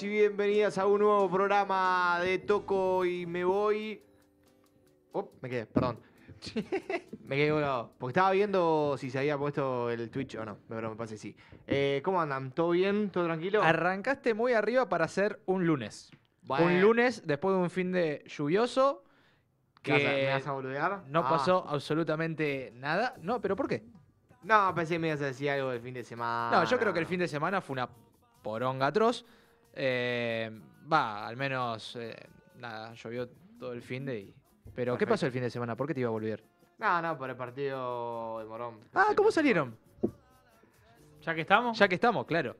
y bienvenidas a un nuevo programa de Toco y me voy. Oh, me quedé, perdón. me quedé volado. Porque estaba viendo si se había puesto el Twitch o no. Pero me parece sí. Eh, ¿Cómo andan? ¿Todo bien? ¿Todo tranquilo? Arrancaste muy arriba para hacer un lunes. Un lunes después de un fin de lluvioso. Que ¿Me vas a boludear? No ah. pasó absolutamente nada. No, pero ¿por qué? No, pensé que me ibas a decir algo del fin de semana. No, yo creo que el fin de semana fue una poronga atroz. Eh, va, al menos, eh, nada, llovió todo el fin de... Y... Pero, ¿qué pasó el fin de semana? ¿Por qué te iba a volver? No, no, por el partido de Morón. Ah, ¿cómo salieron? ¿Ya que estamos? Ya que estamos, claro.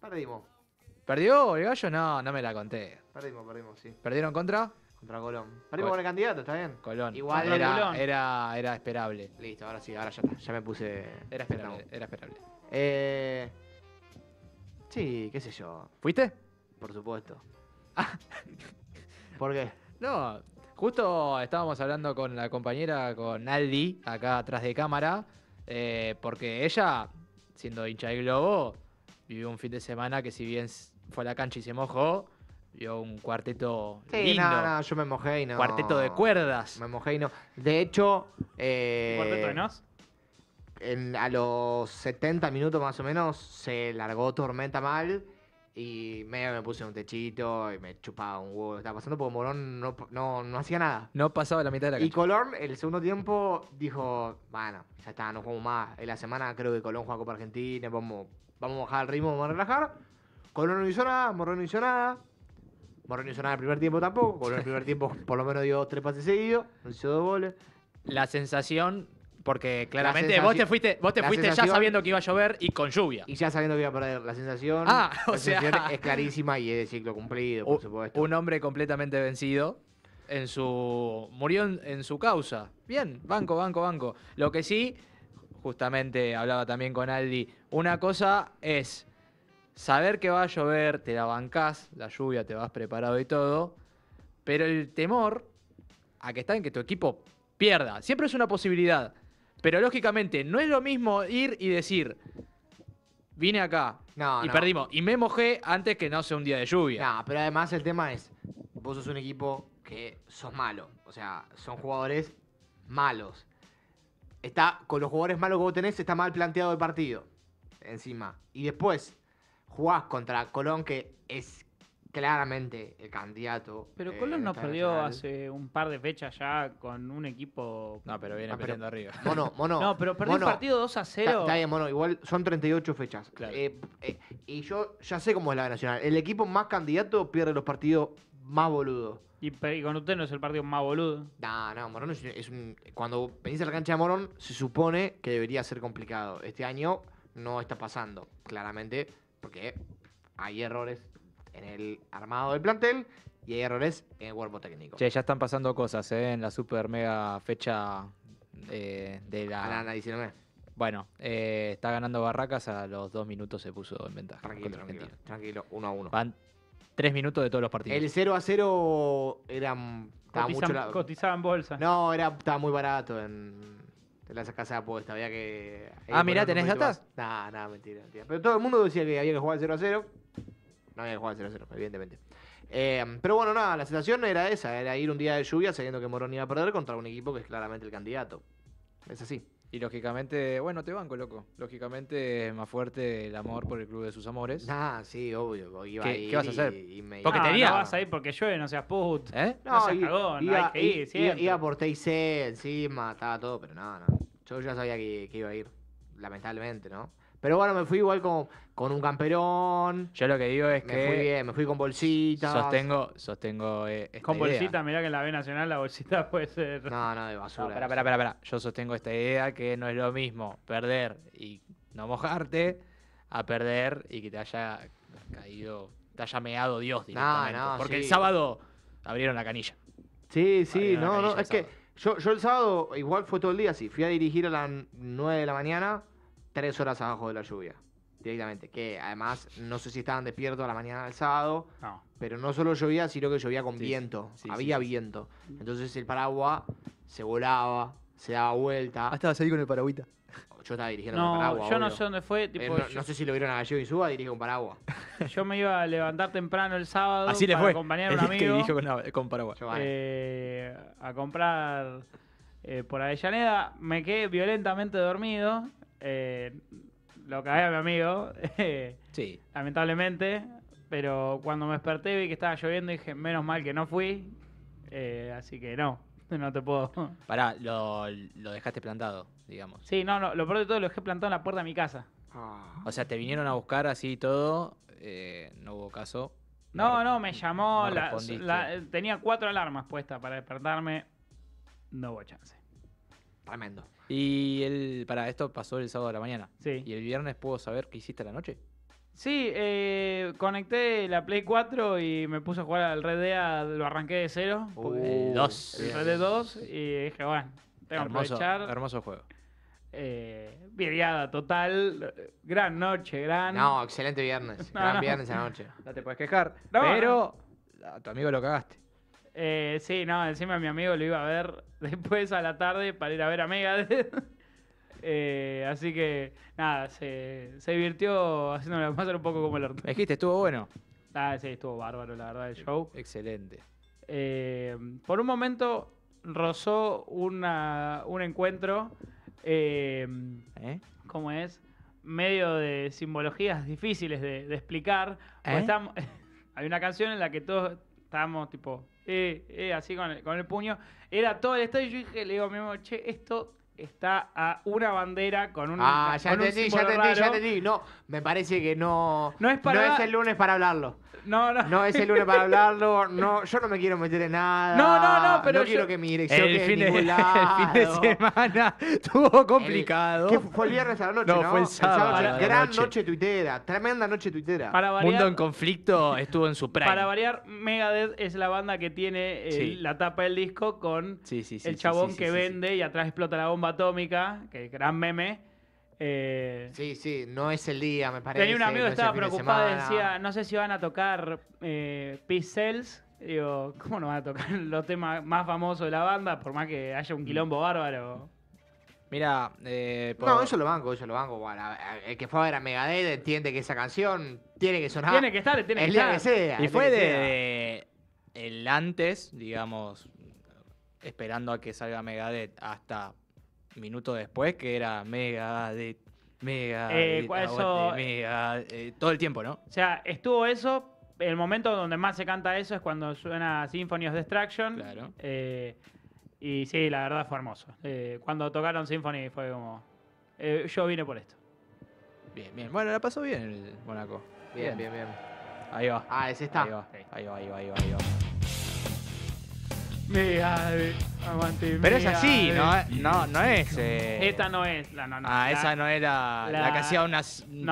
Perdimos. ¿Perdió el gallo? No, no me la conté. Perdimos, perdimos, sí. ¿Perdieron contra? Contra Colón. Perdimos con el candidato, está bien. Colón. Igual era, Era, esperable. Listo, ahora sí, ahora ya Ya me puse. Era esperable, era esperable. Eh. Sí, qué sé yo. ¿Fuiste? por supuesto. ¿Por qué? No, justo estábamos hablando con la compañera, con Aldi, acá atrás de cámara, eh, porque ella, siendo hincha de globo, vivió un fin de semana que si bien fue a la cancha y se mojó, vio un cuarteto sí, lindo. No, yo me mojé y no. Cuarteto de cuerdas. Me mojé y no. De hecho... Eh, ¿Cuarteto de nos? a los 70 minutos más o menos se largó Tormenta mal y medio me puse un techito y me chupaba un huevo. Estaba pasando porque Morón no, no, hacía nada. No pasaba la mitad de la cancha. Y Colón, el segundo tiempo, dijo: Bueno, ya está, no jugamos más. En la semana creo que Colón juega Copa Argentina. Vamos, vamos a bajar el ritmo, vamos a relajar. Colón no hizo nada, Morón no hizo nada. Morón no hizo nada el primer tiempo tampoco. Colón el primer tiempo por lo menos dio tres pases seguidos, no dos goles. La sensación porque claramente vos te fuiste, vos te fuiste ya sabiendo que iba a llover y con lluvia. Y ya sabiendo que iba a perder. La sensación, ah, es clarísima y es de ciclo cumplido, por un, supuesto. Un hombre completamente vencido en su. murió en, su causa. Bien, banco, banco, banco. Lo que sí, justamente hablaba también con Aldi, una cosa es saber que va a llover, te la bancás, la lluvia, te vas preparado y todo, pero el temor a que está en que tu equipo pierda. Siempre es una posibilidad. Pero lógicamente, no es lo mismo ir y decir, vine acá y perdimos. Y me mojé antes que no sea un día de lluvia. No, pero además el tema es, vos sos un equipo que sos malo. O sea, son jugadores malos. Está, con los jugadores malos que vos tenés, está mal planteado el partido. Encima. Y después, jugás contra Colón, que es claramente el candidato. Pero eh, Colón no perdió hace un par de fechas ya con un equipo. No, pero viene ah, perdiendo arriba. Mono, mono. No, pero perdió el partido 2 a 0. Está, bien, mono. Igual son 38 fechas. Eh, eh, y yo ya sé cómo es la Nacional. El equipo más candidato pierde los partidos más boludos. Y, con usted no es el partido más boludo. No, no, Morón un. Cuando venís a la cancha de Morón, se supone que debería ser complicado. Este año no está pasando, claramente, porque hay errores en el armado del plantel y hay errores en el cuerpo técnico. Che, ya están pasando cosas ¿eh? en la super mega fecha eh, de la. Ana, Bueno, eh, está ganando Barracas, a los dos minutos se puso en ventaja. Tranquilo, tranquilo, tranquilo, uno a uno. Van tres minutos de todos los partidos. El 0 a 0 eran. la... Cotizaban bolsa. No, era, estaba muy barato en, en las casas de apuesta. Había que. Eh, ah, mirá, ¿tenés datas? No, nada, mentira, Pero todo el mundo decía que había que jugar 0 a 0. No había eh, jugado al 0-0, evidentemente. Em, pero bueno, nada, la sensación era esa, era ir un día de lluvia sabiendo que Morón iba a perder contra un equipo que es claramente el candidato. Es así. Y lógicamente, bueno, te banco, loco. Lógicamente es más fuerte el amor por el club de sus amores. Ah, sí, obvio. ¿Qué, vas a hacer? Porque te No, vas a ir porque llueve, no seas put. ¿Eh? No, no seas iba, cagón, hay que ir, Iba por TIC encima, estaba todo, pero nada, no, no. Yo ya sabía que iba a ir, lamentablemente, ¿no? Pero bueno, me fui igual con, con un camperón. Yo lo que digo es que. Fui bien, me fui con bolsitas. Sostengo, sostengo. Eh, con bolsita, mirá que en la B Nacional la bolsita puede ser. No, no, de basura. Espera, espera, espera. Yo sostengo esta idea que no es lo mismo perder y no mojarte a perder y que te haya caído, te haya meado Dios directamente. No, no, Porque el sábado abrieron la canilla. Sí, sí, no, no, es que yo, yo el sábado igual fue todo el día así. Fui a dirigir a las 9 de la mañana tres horas abajo de la lluvia directamente. Que además, no sé si estaban despiertos a la mañana del sábado, pero no solo llovía, sino que llovía con viento. Había viento. Entonces el paraguas se volaba, se daba vuelta. Ah, estabas ahí con el paraguita. Yo estaba dirigiendo con el paraguas. Yo no sé dónde fue. Eh, no, sé si lo vieron a Gallego y Suba, dirige un paraguas. yo me iba a levantar temprano el sábado Así para fue. acompañar a un amigo. Que con, con paraguas. eh, a comprar. Eh, por Avellaneda, me quedé violentamente dormido. Eh, lo que a mi amigo. sí. Lamentablemente. Pero cuando me desperté vi que estaba lloviendo y dije, menos mal que no fui. Eh, así que no, no te puedo. Pará, lo, dejaste plantado, digamos. Sí, no, no, lo peor de todo lo dejé plantado en la puerta de mi casa. Ah. O sea, te vinieron a buscar así y todo. Eh, no hubo caso. No, no, me llamó. tenía cuatro alarmas puestas para despertarme. No hubo chance. Tremendo. Y para esto pasó el sábado de la mañana. Sí. ¿Y el viernes puedo saber qué hiciste la noche? Sí, eh, conecté la Play 4 y me puse a jugar al Red Dead, lo arranqué de cero. Uh, el 2. Red 2 y dije, bueno, tengo que aprovechar. Hermoso juego. Eh, viriada total, gran noche, gran... No, excelente viernes, gran viernes a la noche. No te puedes quejar, pero a tu amigo lo cagaste. Eh, sí, no, encima mi amigo lo iba a ver después a la tarde para ir a ver a Megadeth. así que, nada, se, se divirtió haciéndolo pasar un poco como el orto. dijiste, estuvo bueno. Ah, sí, estuvo bárbaro, la verdad, el show. Excelente. Eh, por un momento rozó un encuentro. Eh, ¿Cómo es? Medio de simbologías difíciles de, explicar. Pues estamos, hay una canción en la que todos estábamos tipo eh, eh, así con el, con el puño. Era todo el estadio. Y yo dije, le digo a mi mamá, che, esto está a una bandera con un. Ah, ya entendí, ya te entendí, ya entendí. No, me parece que no. No es, para... no es el lunes para hablarlo. No, no. No es el lunes para hablarlo. No, yo no me quiero meter en nada. No, no, no, pero. No yo... quiero que mi dirección el fin de, El fin de semana estuvo complicado. ¿Qué fue el viernes a la noche? No, ¿no? fue el sábado. gran noche. tuitera, tremenda noche tuitera. Mundo en conflicto estuvo en su prime. Para variar, Megadeth es la banda que tiene eh, la tapa del disco con el chabón que vende y atrás explota la bomba atómica, que gran meme. Eh, sí, sí, no es el día, me parece. Tenía un amigo que estaba preocupado y decía, no sé si van a tocar eh, Digo, ¿cómo no van a tocar los temas más famosos de la banda? Por más que haya un mm. quilombo bárbaro. Mira, eh, no, eso lo banco, eso lo banco. Eh, el que fue a ver a Megadeth entiende que esa canción tiene que sonar. Tiene que estar, tiene que estar. Día que sea, y fue de, el antes, digamos, esperando a que salga Megadeth hasta Minuto después, que era mega, de, mega, eh, eh, mega, eh, todo el tiempo, ¿no? O sea, estuvo eso. El momento donde más se canta eso es cuando suena Symphony of Destruction. Claro. y sí, la verdad fue hermoso. cuando tocaron Symphony fue como. yo vine por esto. Bien, bien. Bueno, la pasó bien el Monaco. Bien, bien, bien. Ahí va. Ah, ese está. ahí va, ahí va. Ahí va. Eh, Pero es así, eh. ¿no? No, no es. Eh, Esta no es. La, Ah, esa no era la, que hacía un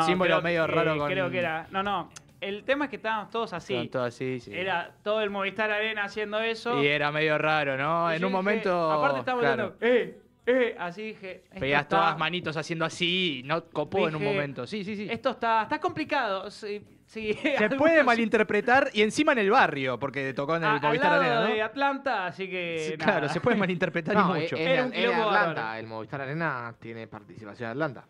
símbolo medio raro con. Creo que era. No, no. El tema es que estábamos todos así. así, sí. Era todo el Movistar Arena haciendo eso. Y era medio raro, ¿no? en un momento. Aparte estábamos Eh, eh. Así dije. Veías todas manitos haciendo así, no copó en un momento. Sí, sí, sí. Esto está, está complicado. Sí, se puede malinterpretar y encima en el barrio, porque tocó en el Movistar Arena. de Atlanta, así que. claro, se puede malinterpretar y mucho. En, Atlanta, el Movistar Arena tiene participación en Atlanta.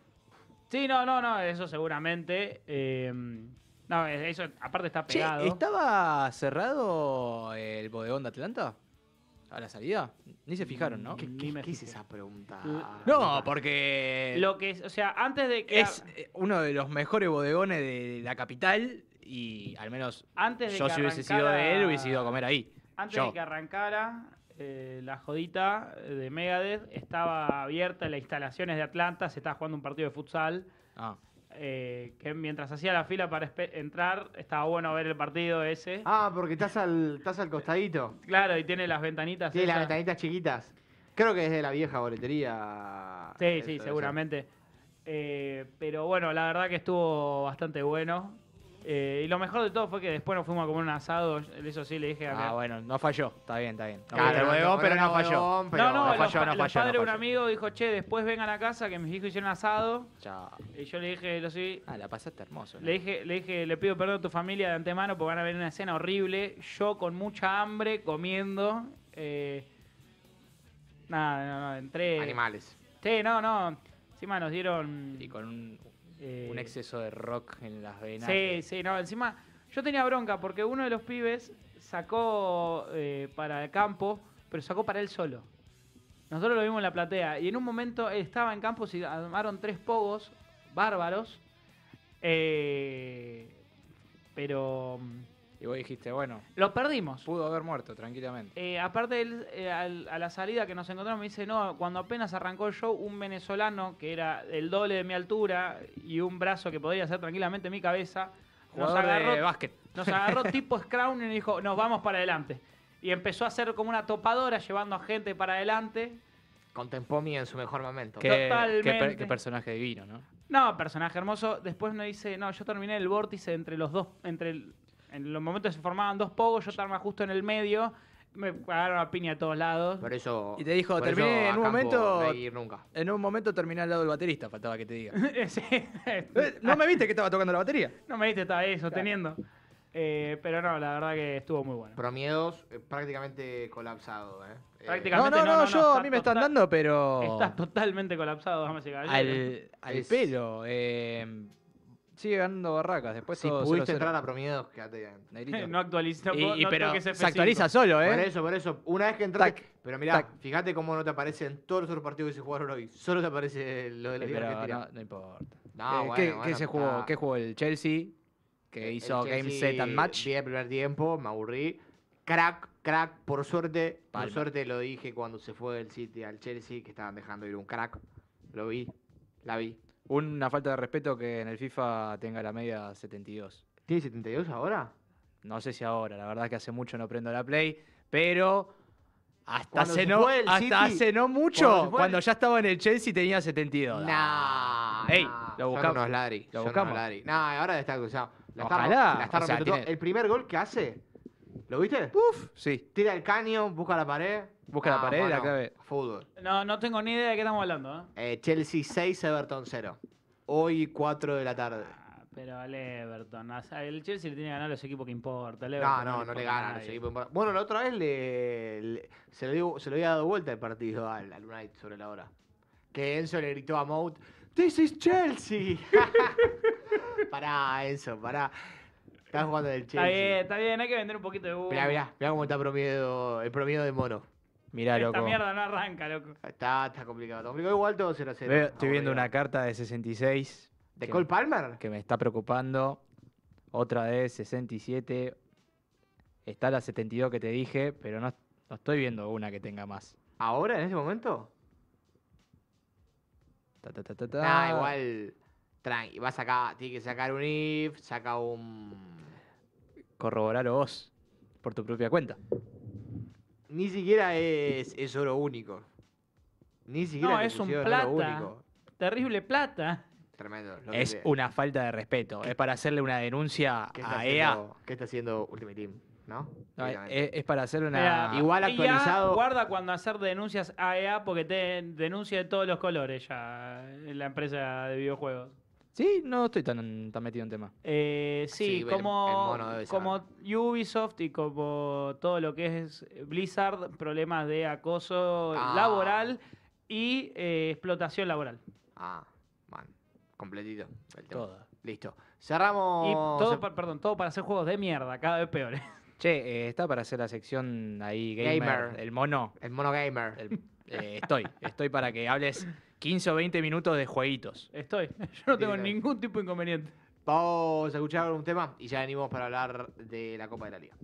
Sí, no, no, no, eso seguramente. Em, no, eso aparte está pegado. ¿Estaba cerrado el bodegón de Atlanta? a la salida? Ni se fijaron, ¿no? ¿Qué, esa pregunta? No, porque. Lo que es, o sea, antes de que. Es eh, uno de los mejores bodegones de la capital y al menos antes yo si hubiese sido de él hubiese ido a comer ahí. Antes de que arrancara eh, la jodita de Megadeth, estaba abierta las instalaciones de Atlanta, se estaba jugando un partido de futsal. Ah. Eh, que mientras hacía la fila para entrar, estaba bueno ver el partido ese. Ah, porque estás al, estás al costadito. Claro, y tiene las ventanitas. Tiene las ventanitas chiquitas. Creo que es de la vieja boletería. Sí, sí, seguramente. Eh, pero bueno, la verdad que estuvo bastante bueno. Eh, y lo mejor de todo fue que después nos fuimos a comer un asado. Eso sí, le dije a. Ah, bueno, no falló. Está bien, está bien. No claro, pero no falló. no, no, falló, no falló, padre un amigo dijo, che, después vengan a la casa que mis hijos hicieron asado. Y yo le dije, lo sí. Ah, la pasaste hermoso. Le, dije, le dije, le pido perdón a tu familia de antemano porque van a ver una escena horrible. Yo con mucha hambre comiendo. Eh, nada, no, no, entré. Animales. Sí, no, no. Encima nos dieron. Y con un eh, un exceso de rock en las venas. Sí, sí, no, encima yo tenía bronca porque uno de los pibes sacó eh, para el campo, pero sacó para él solo. Nosotros lo vimos en la platea y en un momento él estaba en campo y armaron tres pogos bárbaros. Eh, pero mm, y vos dijiste, bueno. los perdimos. Pudo haber muerto tranquilamente. Eh, aparte, eh, a la salida que nos encontramos, me dice, no, cuando apenas arrancó el show, un venezolano que era el doble de mi altura y un brazo que podría ser tranquilamente mi cabeza, nos agarró, de básquet. Nos agarró tipo Scrown y dijo, nos vamos para adelante. Y empezó a ser como una topadora llevando a gente para adelante. Contempó mí en su mejor momento. Totalmente. Qué, personaje divino, ¿no? No, personaje hermoso. Después me dice, no, yo terminé el vórtice entre los dos, entre el, en los momentos se formaban dos pogos, yo estaba justo en el medio. Me pagaron a piña a todos lados. Por eso. Y te dijo, terminé en un momento. ir nunca. En un momento terminé al lado del baterista, faltaba que te diga. Eh, eh, no me viste que estaba tocando la batería. No me viste, estaba ahí sosteniendo. Eh, pero no, la verdad que estuvo muy bueno. Pero miedos, prácticamente colapsado, ¿eh? Prácticamente, no, no, no, yo a mí me están dando, pero. Estás totalmente colapsado, vamos a llegar. Al, pelo. Eh sigue ganando barracas. Después si pudiste entrar a promedios, quédate no actualiza. Y, pero se actualiza solo, ¿eh? Por eso, por eso. Una vez que entras. pero mirá, fíjate cómo no te aparecen todos los otros partidos que se jugaron hoy. Solo te aparece lo de la eh, Liga no, importa. No, eh, ¿qué, se jugó? ¿Qué jugó el Chelsea? Que hizo Game Set and Match. el primer tiempo, me aburrí. Crack, crack, por suerte. Por suerte lo dije cuando se fue del City al Chelsea, que estaban dejando ir un crack. Lo vi, la vi. Una falta de respeto que en el FIFA tenga la media 72. ¿Tiene 72 ahora? No sé si ahora, la verdad es que hace mucho no prendo la Play, pero hasta, hace no, hace no mucho, cuando, ya estaba en el Chelsea tenía 72. ¡No! Ey, lo buscamos. Son lo buscamos. No, ahora está cruzado. El primer gol que hace, ¿lo viste? Uf, sí. Tira el caño, busca la pared. Busca la ah, pared y la Fútbol. No, no tengo ni idea de qué estamos hablando. ¿eh? Eh, Chelsea 6, Everton 0. Hoy 4 de la tarde. Ah, Pero al Everton, el Chelsea le tiene que ganar a los equipos que importa. No, no, no le gana. a los equipos que importa. Bueno, la otra vez le, se, lo había dado vuelta el partido al, al United sobre la hora. Que Enzo le gritó a Mount, ¡This is Chelsea! pará, Enzo, pará. Estás jugando del Está bien, está bien, hay que vender un poquito de humo. Mirá, mirá, mirá cómo está promedio, el promedio de mono loco Esta mierda no arranca, loco. Está, complicado. igual todo 0 0. estoy viendo una carta de 66 ¿De Cole Palmer? que me está preocupando. Otra de 67. Está la 72 que te dije, pero no, estoy viendo una que tenga más. ¿Ahora, en ese momento? Ta, igual. Tranqui, vas a sacar, tiene que sacar un if, saca un. Corroboralo vos, por tu propia cuenta ni siquiera es, es oro único. Ni siquiera no, es un plata. Terrible plata. Tremendo. es una falta de respeto. Es para hacerle una denuncia a EA. E ¿Qué está haciendo Ultimate Team? ¿No? es, para hacer una. igual e actualizado. guarda cuando hacer denuncias a EA porque te denuncia de todos los colores ya la empresa de videojuegos. Sí, no estoy tan, metido en tema. Eh, sí, como, Ubisoft y como todo lo que es Blizzard, problemas de acoso ah. laboral y eh, explotación laboral. Ah, bueno. completito. El Todo. Listo. Cerramos. Y todo, perdón, todo para hacer juegos de mierda, cada vez peores. ¿eh? Che, está para hacer la sección ahí gamer, el mono. El mono gamer. estoy, estoy para que hables 15 o 20 minutos de jueguitos. Estoy. Yo no tengo ningún tipo de inconveniente. Vamos a escuchar algún tema y ya venimos para hablar de la Copa de la Liga.